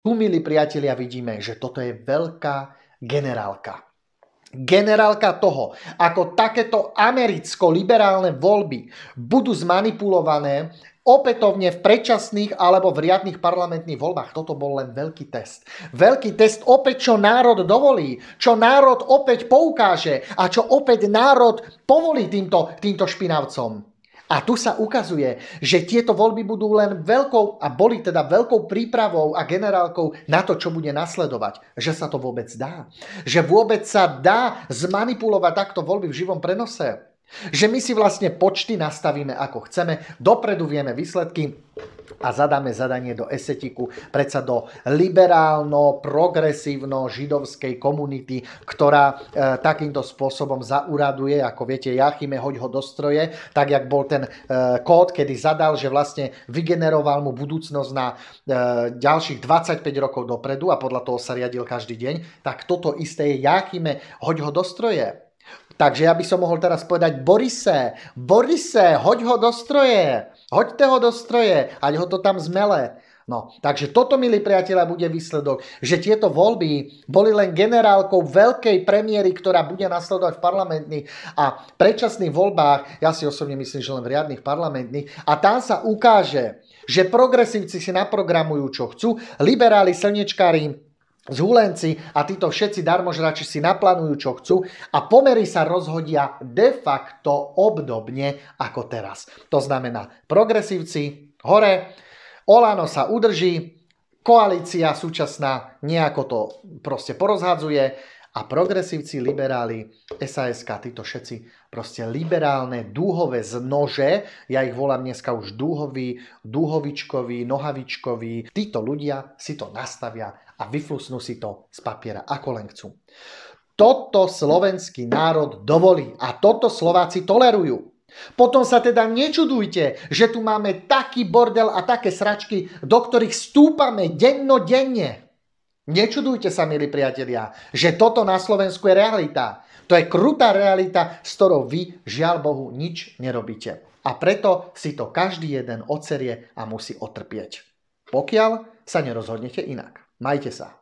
Tu, milí priatelia, vidíme, že toto je veľká generálka. Generálka toho, ako takéto americko-liberálne voľby budú zmanipulované opätovne v predčasných alebo v riadnych parlamentných voľbách. Toto bol len veľký test. Veľký test opäť, čo národ dovolí, čo národ opäť poukáže a čo opäť národ povolí týmto, týmto špinavcom. A tu sa ukazuje, že tieto voľby budú len veľkou, a boli teda veľkou prípravou a generálkou na to, čo bude nasledovať. Že sa to vôbec dá. Že vôbec sa dá zmanipulovať takto voľby v živom prenose. Že my si vlastne počty nastavíme ako chceme, dopredu vieme výsledky, a zadáme zadanie do esetiku, predsa do liberálno-progresívno-židovskej komunity, ktorá e, takýmto spôsobom zauraduje, ako viete, Jachime, hoď ho do stroje, tak jak bol ten e, kód, kedy zadal, že vlastne vygeneroval mu budúcnosť na e, ďalších 25 rokov dopredu a podľa toho sa riadil každý deň, tak toto isté je Jachime, hoď ho do stroje. Takže ja by som mohol teraz povedať Borise, Borise, hoď ho do stroje. Hoďte ho do stroje, ať ho to tam zmele. No, takže toto, milí priatelia, bude výsledok, že tieto voľby boli len generálkou veľkej premiéry, ktorá bude nasledovať v parlamentných a predčasných voľbách, ja si osobne myslím, že len v riadných parlamentných, a tam sa ukáže, že progresívci si naprogramujú, čo chcú, liberáli, slnečkári Zhulenci a títo všetci darmožrači si naplánujú, čo chcú a pomery sa rozhodia de facto obdobne ako teraz. To znamená progresívci hore, Olano sa udrží, koalícia súčasná nejako to proste porozhádzuje, a progresívci liberáli, SASK, títo všetci proste liberálne dúhové znože, ja ich volám dneska už dúhoví, dúhovičkoví, nohavičkoví, títo ľudia si to nastavia a vyflusnú si to z papiera, ako len chcú. Toto slovenský národ dovolí a toto Slováci tolerujú. Potom sa teda nečudujte, že tu máme taký bordel a také sračky, do ktorých stúpame dennodenne. Nečudujte sa, milí priatelia, že toto na Slovensku je realita. To je krutá realita, s ktorou vy, žiaľ Bohu, nič nerobíte. A preto si to každý jeden ocerie a musí otrpieť. Pokiaľ sa nerozhodnete inak. Majte sa.